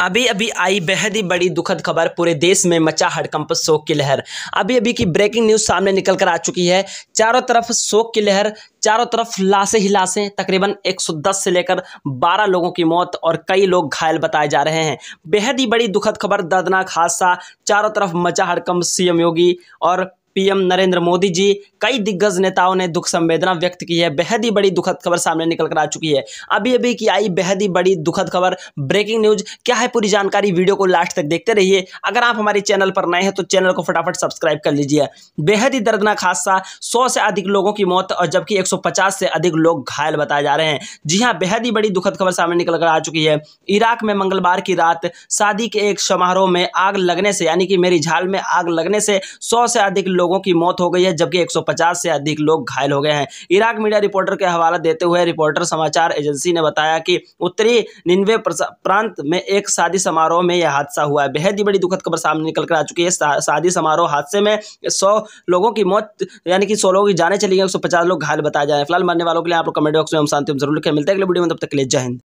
अभी अभी आई बेहद ही बड़ी दुखद खबर पूरे देश में मचा हड़कंप शोक की लहर अभी अभी की ब्रेकिंग न्यूज सामने निकल कर आ चुकी है चारों तरफ शोक की लहर चारों तरफ लाशें ही लाशें तकरीबन 110 से लेकर 12 लोगों की मौत और कई लोग घायल बताए जा रहे हैं बेहद ही बड़ी दुखद खबर दर्दनाक हादसा चारों तरफ मचा हड़कंप सीएम योगी और पीएम नरेंद्र मोदी जी कई दिग्गज नेताओं ने दुख संवेदना व्यक्त की है बेहद ही बड़ी दुखद खबर सामने निकल कर आ चुकी है अभी अभी की आई बेहद ही बड़ी दुखद खबर ब्रेकिंग न्यूज क्या है पूरी जानकारी वीडियो को लास्ट तक देखते रहिए अगर आप हमारे चैनल पर नए हैं तो चैनल को फटाफट सब्सक्राइब कर लीजिए बेहद ही दर्दनाक हादसा सौ से अधिक लोगों की मौत और जबकि एक से अधिक लोग घायल बताए जा रहे हैं जी हाँ बेहद ही बड़ी दुखद खबर सामने निकल कर आ चुकी है इराक में मंगलवार की रात शादी के एक समारोह में आग लगने से यानी कि मेरी झाल में आग लगने से सौ से अधिक लोग लोगों की मौत हो गई है जबकि 150 से अधिक लोग घायल हो गए हैं इराक मीडिया रिपोर्टर के हवाला देते हुए रिपोर्टर समाचार एजेंसी ने बताया कि उत्तरी निन्वे प्रांत में एक शादी समारोह में यह हादसा हुआ है बेहद ही बड़ी दुखद खबर सामने निकल कर आ चुकी है शादी समारोह हादसे में सौ लोगों की मौत यानी कि सौ लोगों की जाने चली गई एक लोग घायल बताए जाए फिलहाल मरने वालों के लिए आप लोग कमेंट बॉक्स में हम शांति जरूर लिखे मिलते हैं अगले वीडियो में तब तक के लिए जय हिंद